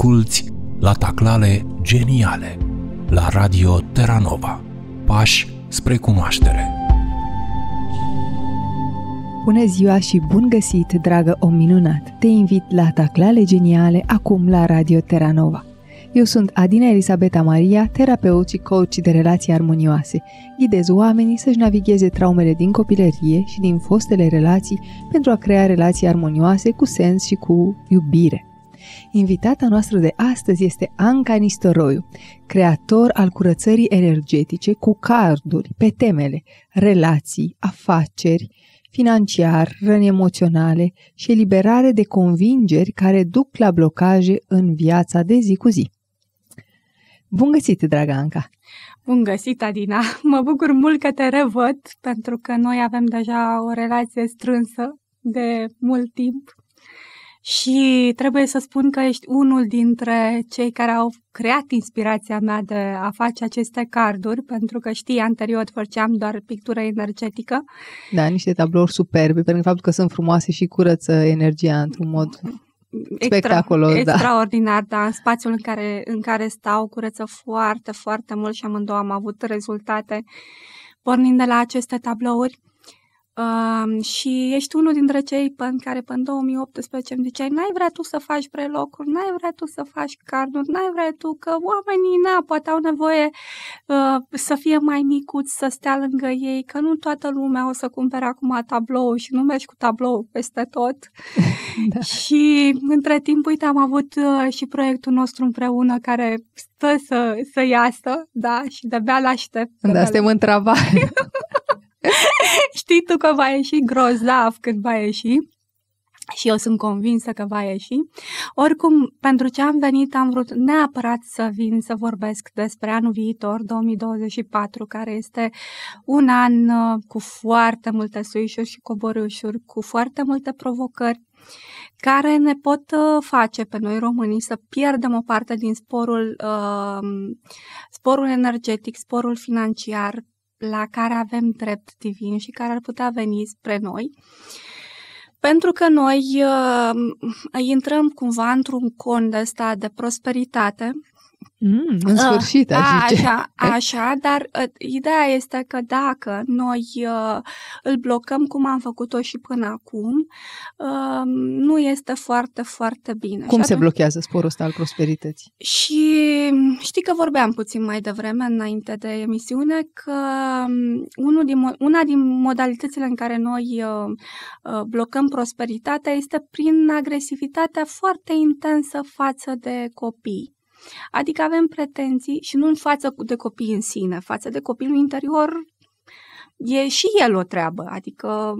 asculți la taclale geniale la Radio Terranova. Pași spre cunoaștere. Bună ziua și bun găsit, dragă om minunat! Te invit la Taclale Geniale, acum la Radio Terranova. Eu sunt Adina Elisabeta Maria, terapeut și coach de relații armonioase. Ghidez oamenii să-și navigheze traumele din copilărie și din fostele relații pentru a crea relații armonioase cu sens și cu iubire. Invitata noastră de astăzi este Anca Nistoroiu, creator al curățării energetice cu carduri pe temele relații, afaceri, financiar, răni emoționale și eliberare de convingeri care duc la blocaje în viața de zi cu zi. Bun găsit, dragă Anca! Bun găsit, Adina! Mă bucur mult că te revăd, pentru că noi avem deja o relație strânsă de mult timp și trebuie să spun că ești unul dintre cei care au creat inspirația mea de a face aceste carduri, pentru că știi, anterior făceam doar pictură energetică. Da, niște tablouri superbe, pentru faptul că sunt frumoase și curăță energia într-un mod spectaculos, extra, da. Extraordinar, da. În spațiul în care, în care stau curăță foarte, foarte mult și amândouă am avut rezultate pornind de la aceste tablouri. Uh, și ești unul dintre cei pe care în 2018 îmi ziceai n-ai vrea tu să faci prelocuri, n-ai vrea tu să faci carduri, n-ai vrea tu că oamenii, na, poate au nevoie uh, să fie mai micuți, să stea lângă ei, că nu toată lumea o să cumpere acum tablou și nu mergi cu tablou peste tot. da. Și între timp, uite, am avut uh, și proiectul nostru împreună care stă să, să iasă, da, și de-abia l-aștept. Da, suntem în travai. Știi tu că va ieși grozav cât va ieși și eu sunt convinsă că va ieși. Oricum, pentru ce am venit, am vrut neapărat să vin să vorbesc despre anul viitor, 2024, care este un an uh, cu foarte multe suișuri și coborâșuri, cu foarte multe provocări care ne pot uh, face pe noi românii să pierdem o parte din sporul, uh, sporul energetic, sporul financiar, la care avem drept divin și care ar putea veni spre noi, pentru că noi uh, intrăm cumva într-un con de ăsta de prosperitate, Mm, în ah, sfârșit, aș a, da, zice. Așa, așa, dar uh, ideea este că dacă noi uh, îl blocăm cum am făcut-o și până acum, uh, nu este foarte, foarte bine. Cum și atunci... se blochează sporul ăsta al prosperității? Și știi că vorbeam puțin mai devreme, înainte de emisiune, că um, unul din, una din modalitățile în care noi uh, uh, blocăm prosperitatea este prin agresivitatea foarte intensă față de copii. Adică avem pretenții și nu în față de copii în sine, față de copilul interior e și el o treabă, adică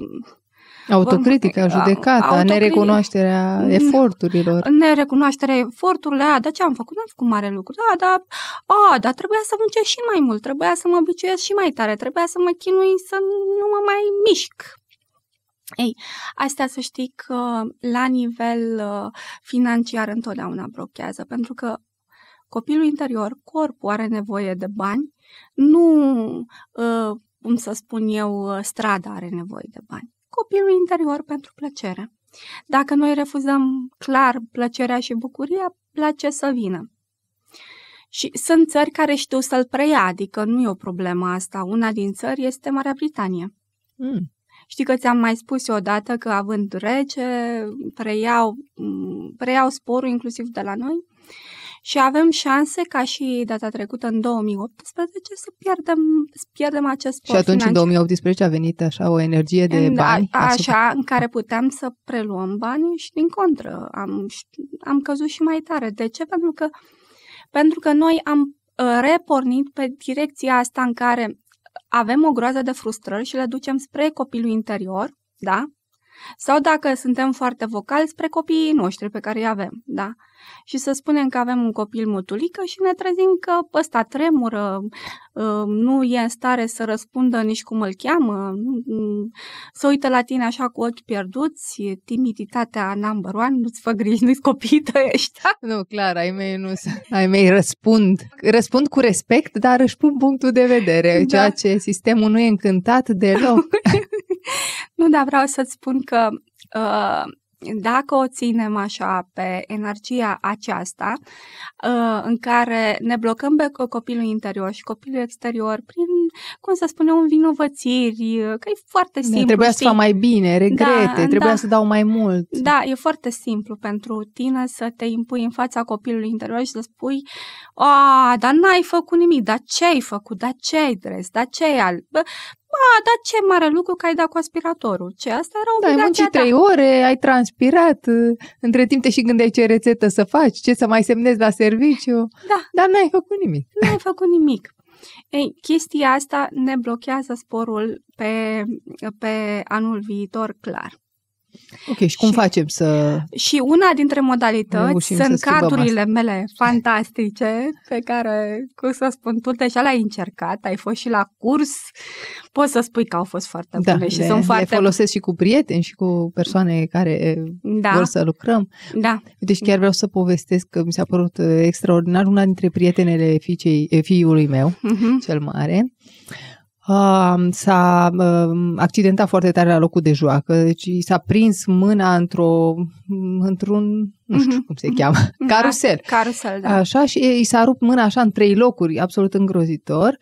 Autocritica, judecata, autocrit... nerecunoașterea mm. eforturilor. Nerecunoașterea eforturilor, a, dar ce am făcut? Nu am făcut mare lucru. Da, da, a, dar trebuia să muncesc și mai mult, trebuia să mă obiceiesc și mai tare, trebuia să mă chinui să nu mă mai mișc. Ei, asta să știi că la nivel uh, financiar întotdeauna blochează, pentru că copilul interior, corpul are nevoie de bani, nu, ă, cum să spun eu, ă, strada are nevoie de bani. Copilul interior pentru plăcere. Dacă noi refuzăm clar plăcerea și bucuria, place să vină? Și sunt țări care știu să-l preia, adică nu e o problemă asta. Una din țări este Marea Britanie. Mm. Știi că ți-am mai spus eu odată că având rece, preiau, preiau sporul inclusiv de la noi și avem șanse ca și data trecută în 2018 să pierdem, să pierdem acest sport Și atunci financiar. în 2018 a venit așa o energie de în, bani. A, așa, asupra. în care puteam să preluăm bani și din contră am, am căzut și mai tare. De ce? Pentru că, pentru că noi am ă, repornit pe direcția asta în care avem o groază de frustrări și le ducem spre copilul interior, da? Sau dacă suntem foarte vocali spre copiii noștri pe care îi avem, da? Și să spunem că avem un copil mutulică și ne trezim că ăsta tremură, um, nu e în stare să răspundă nici cum îl cheamă, mm, Să uită la tine așa cu ochi pierduți, timiditatea number one, nu-ți fă griji, nu-i copiii tăi ăștia. Nu, clar, ai mei, nu, ai mei răspund. Răspund cu respect, dar își pun punctul de vedere, da. ceea ce sistemul nu e încântat deloc. Nu, dar vreau să-ți spun că uh, dacă o ținem așa pe energia aceasta uh, în care ne blocăm pe copilul interior și copilul exterior prin, cum să spunem, un vinovățiri, că e foarte simplu. Trebuia să fac mai bine, da, regrete, da, trebuia da, să dau mai mult. Da, e foarte simplu pentru tine să te impui în fața copilului interior și să spui a, dar n-ai făcut nimic, dar ce ai făcut, dar ce ai dres, dar ce ai al... Ba, dar ce mare lucru că ai dat cu aspiratorul. Ce, asta era o da, ai muncit trei ore, ai transpirat, uh, între timp te și gândeai ce rețetă să faci, ce să mai semnezi la serviciu. Da. Dar n-ai făcut nimic. N-ai făcut nimic. Ei, chestia asta ne blochează sporul pe, pe anul viitor, clar. Ok, și cum și, facem să... Și una dintre modalități sunt cadurile asta. mele fantastice pe care, cum să spun, tu deja le-ai încercat, ai fost și la curs, poți să spui că au fost foarte da, bune și le, sunt foarte... Le folosesc și cu prieteni și cu persoane care da. vor să lucrăm. Da. Deci chiar vreau să povestesc că mi s-a părut eh, extraordinar una dintre prietenele fiicei, eh, fiului meu, uh-huh. cel mare, uh, s-a um, accidentat foarte tare la locul de joacă, deci s-a prins mâna într-o, într-un, nu știu mhm. cum se mhm. cheamă, da, carusel. Carusel, da. Așa, și i s-a rupt mâna așa în trei locuri, absolut îngrozitor.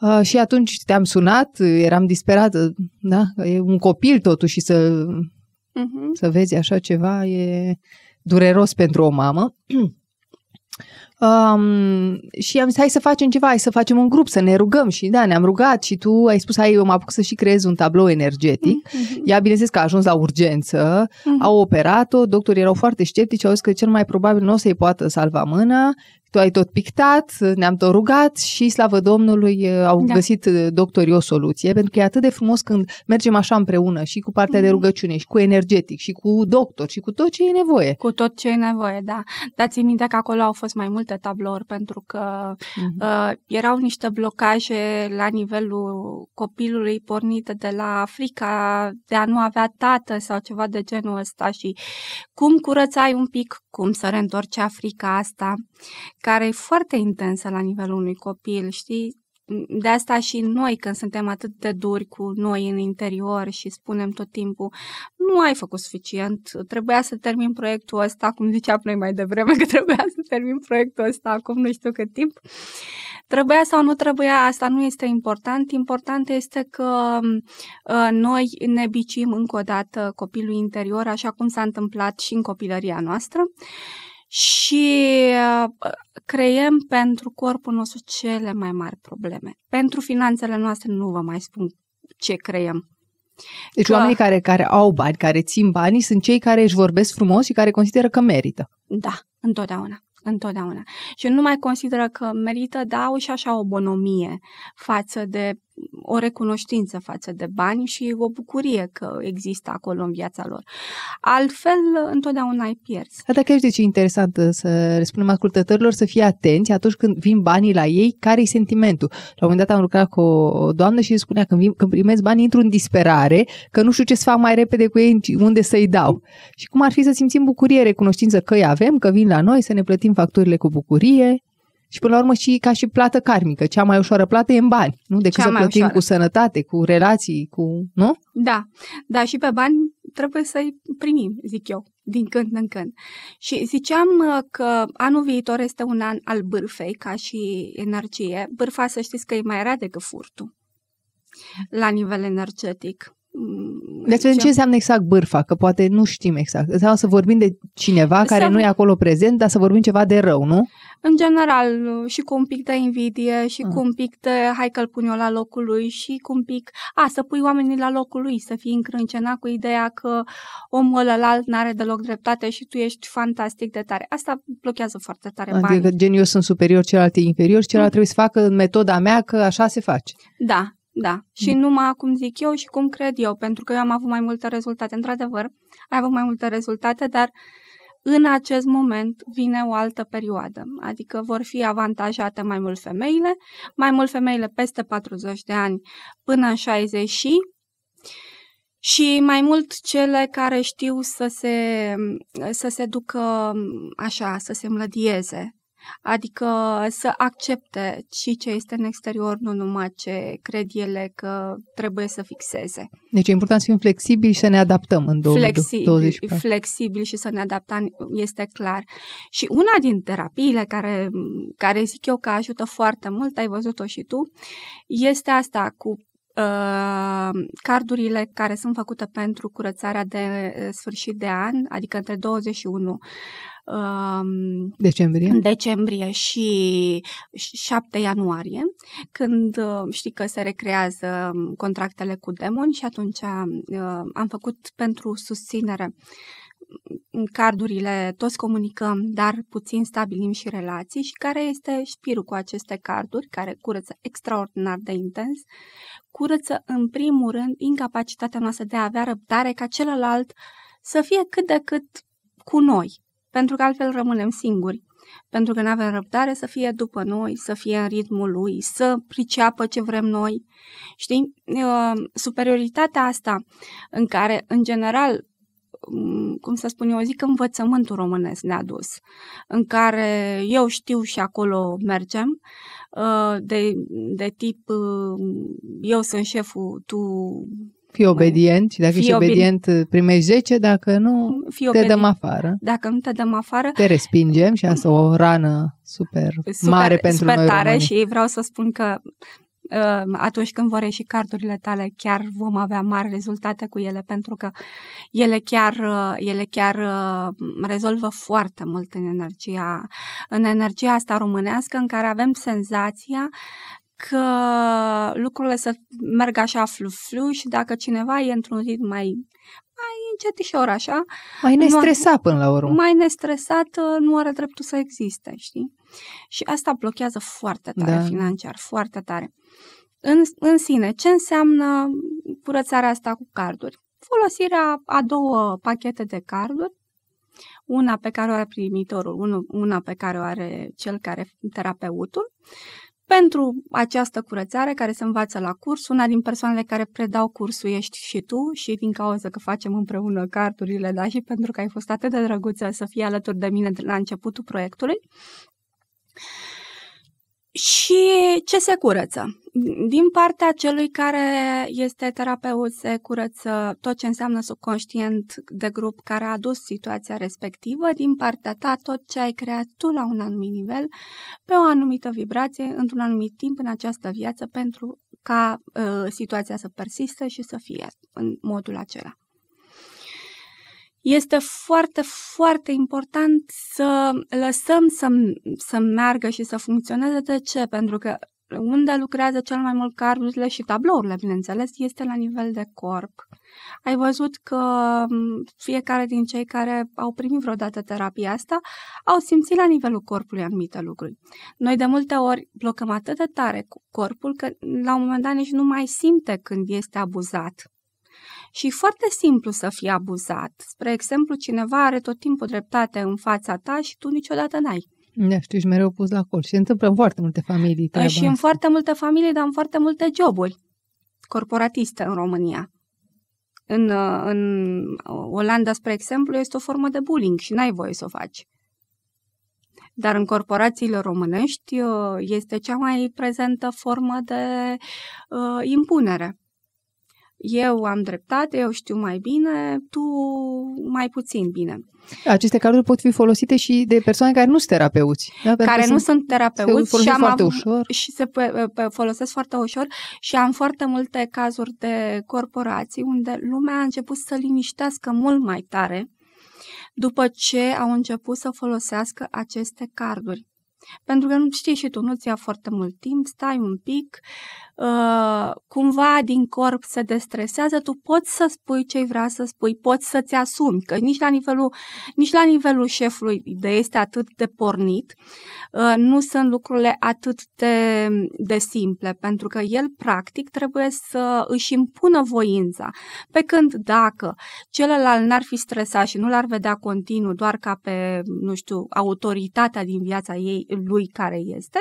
Uh, și atunci te-am sunat, eram disperată, da? E un copil totuși să, uh-huh. să vezi așa ceva, e dureros pentru o mamă. Um, și am zis, hai să facem ceva, hai să facem un grup, să ne rugăm. Și da, ne-am rugat și tu ai spus, hai, eu mă apuc să și creez un tablou energetic. Mm-hmm. Ea, bineînțeles că a ajuns la urgență, mm-hmm. au operat-o, doctorii erau foarte sceptici, au zis că cel mai probabil nu o să-i poată salva mâna tu ai tot pictat, ne-am tot rugat și, slavă Domnului, uh, au da. găsit uh, doctorii o soluție, pentru că e atât de frumos când mergem așa împreună și cu partea mm-hmm. de mhm. rugăciune și cu energetic și cu doctor și cu tot ce e nevoie. Cu tot ce e nevoie, da. Dați-mi minte că acolo au fost mai multe tablouri pentru că mm-hmm. uh, erau niște blocaje la nivelul copilului pornite de la frica de a nu avea tată sau ceva de genul ăsta și cum curățai un pic cum să reîntorce africa asta, care e foarte intensă la nivelul unui copil, știi? De asta și noi, când suntem atât de duri cu noi în interior și spunem tot timpul, nu ai făcut suficient, trebuia să termin proiectul ăsta, cum ziceam noi mai devreme, că trebuia să termin proiectul ăsta acum nu știu cât timp. Uh, Trebuia sau nu trebuia, asta nu este important. Important este că ă, noi ne bicim încă o dată copilul interior, așa cum s-a întâmplat și în copilăria noastră și ă, creiem pentru corpul nostru cele mai mari probleme. Pentru finanțele noastre nu vă mai spun ce creiem. Deci că... oamenii care, care au bani, care țin banii, sunt cei care își vorbesc frumos și care consideră că merită. Da, întotdeauna. Întotdeauna. Și eu nu mai consideră că merită, dau da, și așa o bonomie față de o recunoștință față de bani și o bucurie că există acolo în viața lor. Altfel, întotdeauna ai pierzi. Dar ești deci interesant uh, să răspundem ascultătorilor să fie atenți atunci când vin banii la ei, care-i sentimentul. La un moment dat am lucrat cu o doamnă și îi spunea când, vin, când primesc bani intru în disperare, că nu știu ce să fac mai repede cu ei, unde să-i dau. Și cum ar fi să simțim bucurie, recunoștință că îi avem, că vin la noi, să ne plătim facturile cu bucurie, și până la urmă și ca și plată karmică. Cea mai ușoară plată e în bani, nu? Deci să plătim ușoară. cu sănătate, cu relații, cu... nu? Da, da, și pe bani trebuie să-i primim, zic eu, din când în când. Și ziceam uh, că anul viitor este un an al bârfei, ca și energie. Bârfa, să știți că e mai rea decât furtul la nivel energetic. Mm, deci ce înseamnă exact bârfa, că poate nu știm exact. Înseamnă să vorbim de cineva care nu e acolo prezent, dar să vorbim ceva de rău, nu? În general, și cu un pic de invidie, și mm. cu ah. un pic de hai că-l pun eu la locul lui, și cu un pic, a, să pui oamenii la locul lui, să fii încrâncenat cu ideea că omul ălalt n-are deloc dreptate și tu ești fantastic de tare. Asta blochează foarte tare adică banii. Adică gen eu sunt superior, celălalt e inferior și celălalt mm. trebuie să facă metoda mea că așa se face. Da, da, și mm. numai cum zic eu și cum cred eu, pentru că eu am avut mai multe rezultate. Într-adevăr, ai avut mai multe rezultate, dar în acest moment vine o altă perioadă, adică vor fi avantajate mai mult femeile, mai mult femeile peste 40 de ani până în 60 și și mai mult cele care știu să se, să se ducă așa, să se mlădieze, Adică să accepte și ce este în exterior, nu numai ce cred ele că trebuie să fixeze. Deci e important să fim flexibili și să ne adaptăm în 2024. Flexibili flexibil și să ne adaptăm, este clar. Și una din terapiile care, care zic eu că ajută foarte mult, ai văzut-o și tu, este asta cu uh, cardurile care sunt făcute pentru curățarea de uh, sfârșit de an, adică între 21 decembrie. decembrie și 7 ianuarie, când știi că se recrează um, contractele cu demoni și atunci um, am făcut pentru susținere um, cardurile, toți comunicăm, dar puțin stabilim și relații și care este șpirul cu aceste carduri, care curăță extraordinar de intens, curăță în primul rând incapacitatea noastră de a avea răbdare ca celălalt să fie cât de cât cu noi, pentru că altfel rămânem singuri, pentru că nu avem răbdare să fie după noi, să fie în ritmul lui, să priceapă ce vrem noi. Știi, uh, superioritatea asta în care, în general, mm, cum să spun eu, zic învățământul românesc ne-a dus, în care eu știu și acolo mergem, uh, de, de tip uh, eu sunt șeful, tu Fii obedient și dacă fii ești obedient, obedient primești 10, dacă nu, fii te obedient. dăm afară. Dacă nu te dăm afară... Te respingem și asta o rană super, super mare pentru super noi tare românii. și vreau să spun că uh, atunci când vor ieși cardurile tale, chiar vom avea mari rezultate cu ele, pentru că ele chiar, uh, ele chiar uh, rezolvă foarte mult în energia, în energia asta românească, în care avem senzația că lucrurile să meargă așa flu-flu și dacă cineva e într-un ritm mai mai încetișor așa. Mai nestresat nu, până la urmă. Mai nestresat uh, nu are dreptul să existe, știi? Și asta blochează foarte tare da. financiar, foarte tare. În, în sine, ce înseamnă curățarea asta cu carduri? Folosirea a două pachete de carduri, una pe care o are primitorul, una pe care o are cel care terapeutul pentru această curățare care se învață la curs, una din persoanele care predau cursul ești și tu și din cauza că facem împreună carturile, da, și pentru că ai fost atât de drăguță să fii alături de mine de la începutul proiectului și ce se curăță? Din partea celui care este terapeut se curăță tot ce înseamnă subconștient de grup care a adus situația respectivă, din partea ta tot ce ai creat tu la un anumit nivel, pe o anumită vibrație, într-un anumit timp în această viață pentru ca uh, situația să persiste și să fie în modul acela este foarte, foarte important să lăsăm să, să meargă și să funcționeze. De ce? Pentru că unde lucrează cel mai mult cardurile și tablourile, bineînțeles, este la nivel de corp. Ai văzut că fiecare din cei care au primit vreodată terapia asta au simțit la nivelul corpului anumite lucruri. Noi de multe ori blocăm atât de tare cu corpul că la un moment dat nici nu mai simte când este abuzat. Și e foarte simplu să fii abuzat. Spre exemplu, cineva are tot timpul dreptate în fața ta și tu niciodată n-ai. Da, știu, și mereu pus la col. Se întâmplă în foarte multe familii. Păi și asta. în foarte multe familii, dar în foarte multe joburi corporatiste în România. În, în Olanda, spre exemplu, este o formă de bullying și n-ai voie să o faci. Dar în corporațiile românești uh, este cea mai prezentă formă de uh, impunere eu am dreptate, eu știu mai bine, tu mai puțin bine. Aceste carduri pot fi folosite și de persoane care nu sunt terapeuți. Da? care nu sunt terapeuți se și, am foarte ușor. și se folosesc foarte ușor și am foarte multe cazuri de corporații unde lumea a început să liniștească mult mai tare după ce au început să folosească aceste carduri. Pentru că, nu știi și tu, nu-ți ia foarte mult timp, stai un pic, Uh, cumva din corp se destresează, tu poți să spui ce vrea să spui, poți să-ți asumi, că nici la nivelul, nici la nivelul șefului de este atât de pornit, uh, nu sunt lucrurile atât de, de simple, pentru că el practic trebuie să își impună voința, pe când dacă celălalt n-ar fi stresat și nu l-ar vedea continuu doar ca pe, nu știu, autoritatea din viața ei, lui care este,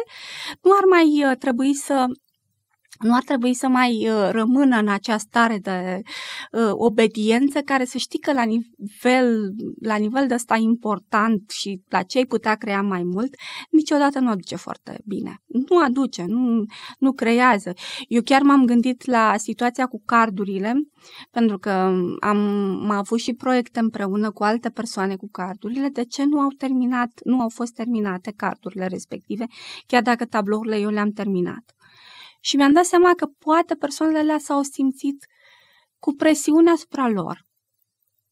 nu ar mai uh, trebui să nu ar trebui să mai uh, rămână în această stare de uh, obediență care să știi că la nivel, la nivel de ăsta important și la ce ai putea crea mai mult, niciodată nu aduce foarte bine. Nu aduce, nu, nu creează. Eu chiar m-am gândit la situația cu cardurile, pentru că am, am avut și proiecte împreună cu alte persoane cu cardurile, de ce nu au terminat, nu au fost terminate cardurile respective, chiar dacă tablourile eu le-am terminat. Și mi-am dat seama că poate persoanele alea s-au simțit cu presiunea asupra lor.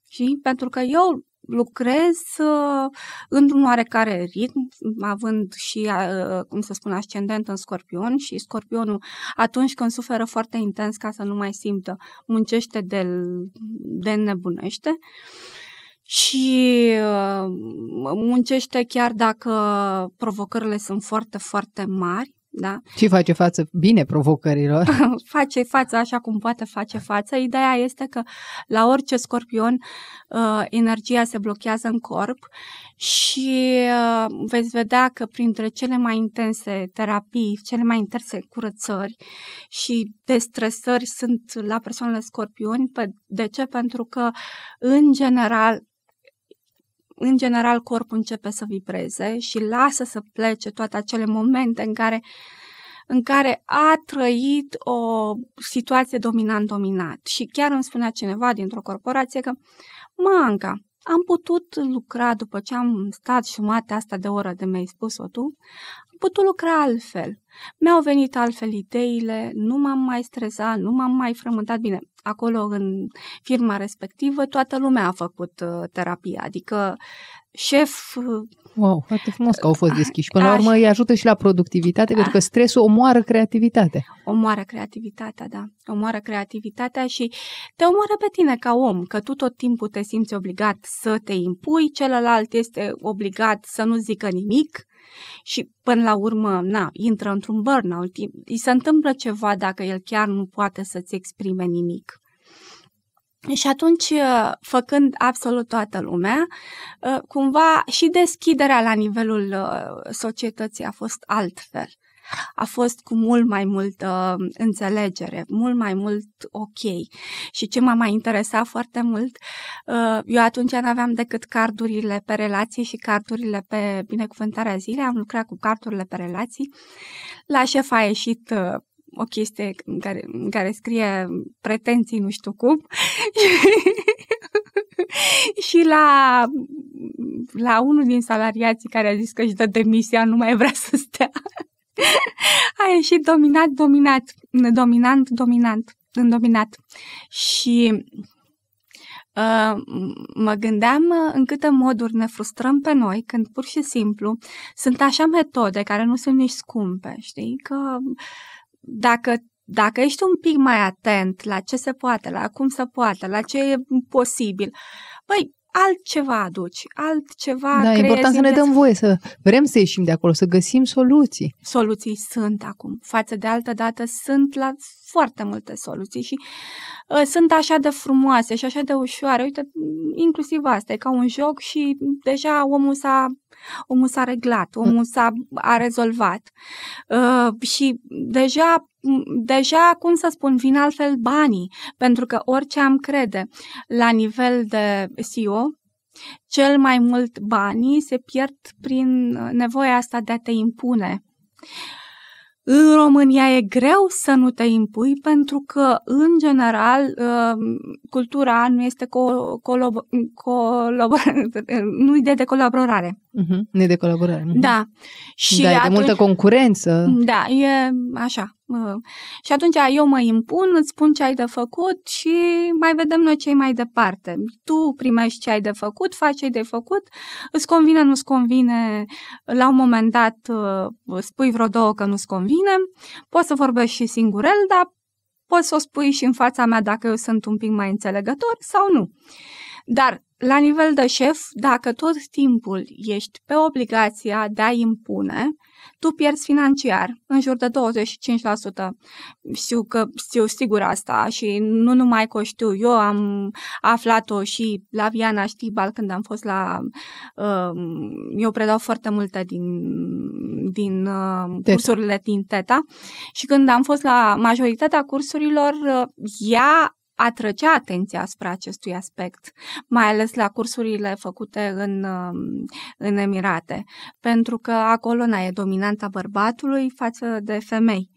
Și pentru că eu lucrez uh, într-un oarecare ritm, având și, uh, cum să spun, ascendent în scorpion și scorpionul atunci când suferă foarte intens ca să nu mai simtă, muncește de, de nebunește și uh, muncește chiar dacă provocările sunt foarte, foarte mari da? Și face față bine provocărilor. face față așa cum poate face față. Ideea este că la orice scorpion uh, energia se blochează în corp și uh, veți vedea că printre cele mai intense terapii, cele mai intense curățări și destresări sunt la persoanele scorpioni. De ce? Pentru că, în general, în general corpul începe să vibreze și lasă să plece toate acele momente în care în care a trăit o situație dominant-dominat. Și chiar îmi spunea cineva dintr-o corporație că, manca, am putut lucra după ce am stat jumate asta de oră de mi-ai spus-o tu, am putut lucra altfel. Mi-au venit altfel ideile, nu m-am mai stresat, nu m-am mai frământat. Bine, acolo în firma respectivă toată lumea a făcut uh, adică șef, uh, Wow, foarte frumos că au fost deschiși. Până la urmă îi ajută și la productivitate, pentru că stresul omoară creativitatea. Omoară creativitatea, da. Omoară creativitatea și te omoară pe tine ca om, că tu tot timpul te simți obligat să te impui, celălalt este obligat să nu zică nimic, și până la urmă, na, intră într-un burnout, îi se întâmplă ceva dacă el chiar nu poate să-ți exprime nimic. Și atunci, uh, făcând absolut toată lumea, uh, cumva și deschiderea la nivelul uh, societății a fost altfel. A fost cu mult mai multă um, înțelegere, mult mai mult ok. Și ce m-a mai interesat foarte mult, eu atunci nu aveam decât cardurile pe relații și cardurile pe binecuvântarea zilei, am lucrat cu cardurile pe relații. La șef a ieșit o chestie care, care scrie pretenții nu știu cum și la, la unul din salariații care a zis că își dă demisia, nu mai vrea să stea. a ieșit dominat, dominat, dominant, dominant, îndominat. dominat. Și Uh, mă gândeam în câte moduri ne frustrăm pe noi când pur și simplu sunt așa metode care nu sunt nici scumpe, știi, că dacă, dacă ești un pic mai atent la ce se poate, la cum se poate, la ce e posibil, băi, altceva aduci, altceva Da, e important să ne dăm voie, să vrem să ieșim de acolo, să găsim soluții. Soluții sunt acum. Față de altă dată sunt la foarte multe soluții și uh, sunt așa de frumoase și așa de ușoare. Uite, inclusiv asta e ca un joc și deja omul s-a Omul s-a reglat, omul s-a a rezolvat. Uh, și deja deja, cum să spun, vin altfel banii, pentru că orice am crede la nivel de CEO cel mai mult banii se pierd prin nevoia asta de a te impune. În România e greu să nu te impui pentru că, în general, uh, cultura nu este co- colab- colab- mhm. nu e de colaborare. Uh-huh. Nu e de colaborare. Uh-huh. Da. Și da, e atunci, de multă concurență. Da, e așa. Și atunci eu mă impun, îți spun ce ai de făcut și mai vedem noi ce mai departe. Tu primești ce ai de făcut, faci ce ai de făcut, îți convine, nu-ți convine, la un moment dat uh, spui vreo două că nu-ți convine, poți să vorbești și singurel, dar poți să o spui și în fața mea dacă eu sunt un pic mai înțelegător sau nu. Dar, la nivel de șef, dacă tot timpul ești pe obligația de a impune, tu pierzi financiar în jur de 25%. Știu că știu sigur asta și nu numai că o știu, eu am aflat-o și la Viana Știbal când am fost la... Um, eu predau foarte multe din, din um, cursurile din TETA și când am fost la majoritatea cursurilor, uh, ea atrăgea atenția asupra acestui aspect, mai ales la cursurile făcute în, um, în Emirate, pentru că acolo na, e dominanta bărbatului față de femei.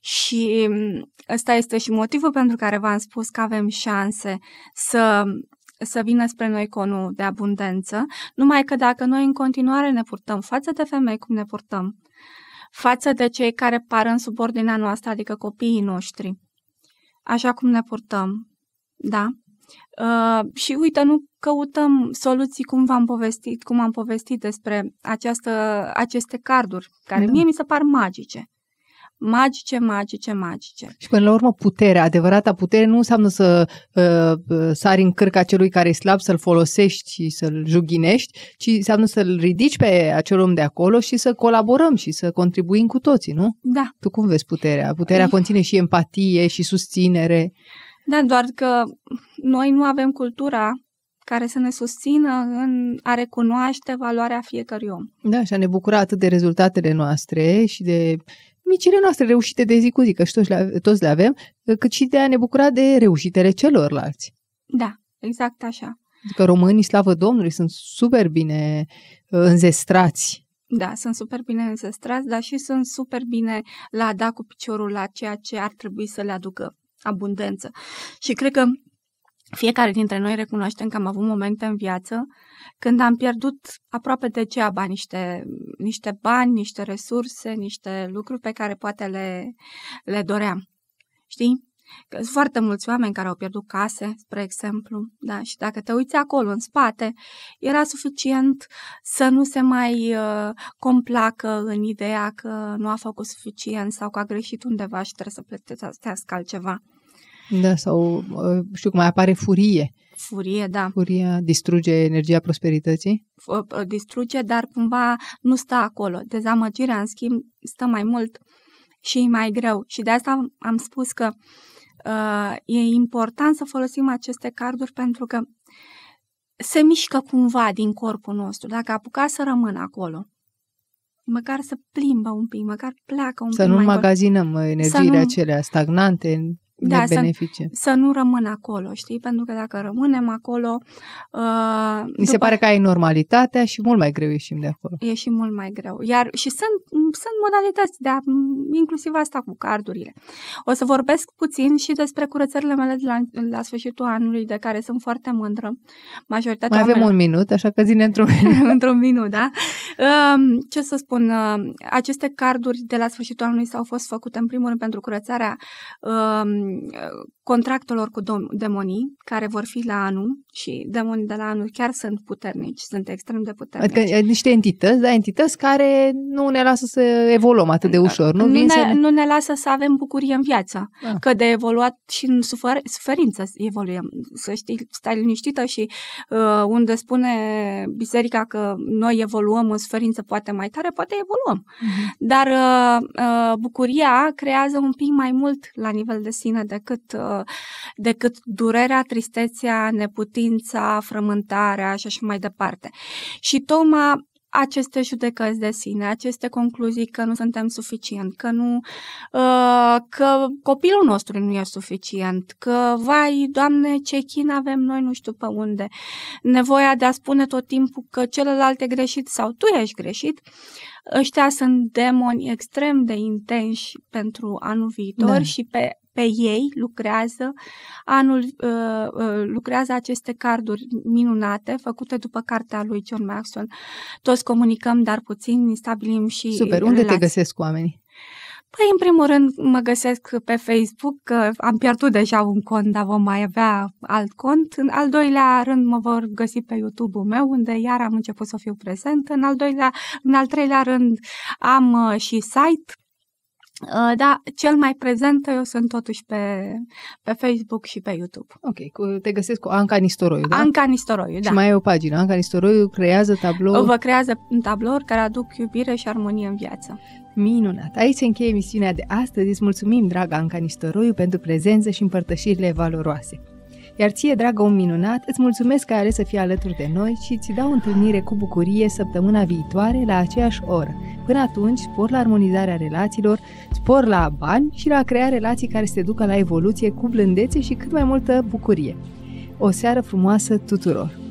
Și um, ăsta este și motivul pentru care v-am spus că avem șanse să să vină spre noi conul de abundență, numai că dacă noi în continuare ne purtăm față de femei cum ne purtăm, față de cei care par în subordinea noastră, adică copiii noștri, așa cum ne purtăm. Da? Uh, și uite, nu căutăm soluții cum v-am povestit, cum am povestit despre această, aceste carduri, care da. mie mi se par magice magice, magice, magice. Și până la urmă puterea, adevărata putere nu înseamnă să uh, uh sari în cârca celui care e slab, să-l folosești și să-l juginești, ci înseamnă să-l ridici pe acel om de acolo și să colaborăm și să contribuim cu toții, nu? Da. Tu cum vezi puterea? Puterea conține și empatie și susținere. Da, doar că noi nu avem cultura care să ne susțină în a recunoaște valoarea fiecărui om. Da, și a ne bucura atât de rezultatele noastre și de micile noastre reușite de zi cu zi, că toți le, toți le avem, cât și de a ne bucura de reușitele celorlalți. Da, exact așa. Că adică românii, slavă Domnului, sunt super bine uh, înzestrați da, sunt super bine înzestrați, dar și sunt super bine la a da cu piciorul la ceea ce ar trebui să le aducă abundență. Și cred că fiecare dintre noi recunoaștem că am avut momente în viață când am pierdut aproape de ceaba niște, niște bani, niște resurse, niște lucruri pe care poate le, le doream. Știi? Că sunt foarte mulți oameni care au pierdut case, spre exemplu, da? și dacă te uiți acolo, în spate, era suficient să nu se mai uh, complacă în ideea că nu a făcut suficient sau că a greșit undeva și trebuie să plătească altceva. Da, sau uh, știu cum mai apare furie. Furie, da. Furia distruge energia prosperității? Uh, distruge, dar cumva nu stă acolo. Dezamăgirea, în schimb, stă mai mult și e mai greu. Și de asta am spus că uh, e important să folosim aceste carduri pentru că se mișcă cumva din corpul nostru. Dacă apuca să rămână acolo, măcar să plimbă un pic, măcar pleacă un să pic. Să nu mai magazinăm energiile acelea stagnante, da, să, benefice. să nu rămân acolo, știi? Pentru că dacă rămânem acolo... Uh, Mi se pare că ai normalitatea și mult mai greu ieșim de acolo. E și mult mai greu. Iar și sunt, sunt modalități, de a, inclusiv asta cu cardurile. O să vorbesc puțin și despre curățările mele de la, la sfârșitul anului, de care sunt foarte mândră. Majoritatea mai avem un minut, așa că zine într-un minut. într-un minut, da? Uh, ce să spun, uh, aceste carduri de la sfârșitul anului s-au fost făcute în primul rând pentru curățarea uh, contractelor cu demonii, care vor fi la anul și demonii de la anul chiar sunt puternici, sunt extrem de puternici. Adică niște entități, da, entități care nu ne lasă să evoluăm atât de da. ușor. Nu, nu, ne, să... nu ne lasă să avem bucurie în viață, ah. că de evoluat și în sufer, suferință evoluăm. Să știi, stai liniștită și uh, unde spune biserica că noi evoluăm în suferință poate mai tare, poate evoluăm. Mm-hmm. Dar uh, uh, bucuria creează un pic mai mult la nivel de sine bune decât, uh, decât durerea, tristețea, neputința, frământarea și așa mai departe. Și Toma aceste judecăți de sine, aceste concluzii că nu suntem suficient, că nu uh, că copilul nostru nu e suficient, că vai, Doamne, ce chin avem noi nu știu pe unde. Nevoia de a spune tot timpul că celălalt e greșit sau tu ești greșit. Ăștia sunt demoni extrem de intensi pentru anul viitor da. și pe pe ei lucrează anul uh, lucrează aceste carduri minunate făcute după cartea lui John Maxon. Toți comunicăm, dar puțin stabilim și Super, unde relații. te găsesc oamenii? Păi, în primul rând, mă găsesc pe Facebook, că am pierdut deja un cont, dar vom mai avea alt cont. În al doilea rând, mă vor găsi pe YouTube-ul meu, unde iar am început să fiu prezent. În al, doilea, în al treilea rând, am ă, și site da, cel mai prezent eu sunt totuși pe, pe Facebook și pe YouTube. Ok, cu, te găsesc cu Anca Nistoroiu, da? Anca Nistoroiu, da. Și mai e o pagină, Anca Nistoroiu creează tablouri. Vă creează tablouri care aduc iubire și armonie în viață. Minunat! Aici se încheie emisiunea de astăzi. Îți mulțumim, draga Anca Nistoroiu, pentru prezență și împărtășirile valoroase. Iar ție, dragă un minunat, îți mulțumesc că ai ales să fii alături de noi și ți dau întâlnire cu bucurie săptămâna viitoare la aceeași oră. Până atunci, spor la armonizarea relațiilor, spor la bani și la a crea relații care se ducă la evoluție cu blândețe și cât mai multă bucurie. O seară frumoasă tuturor!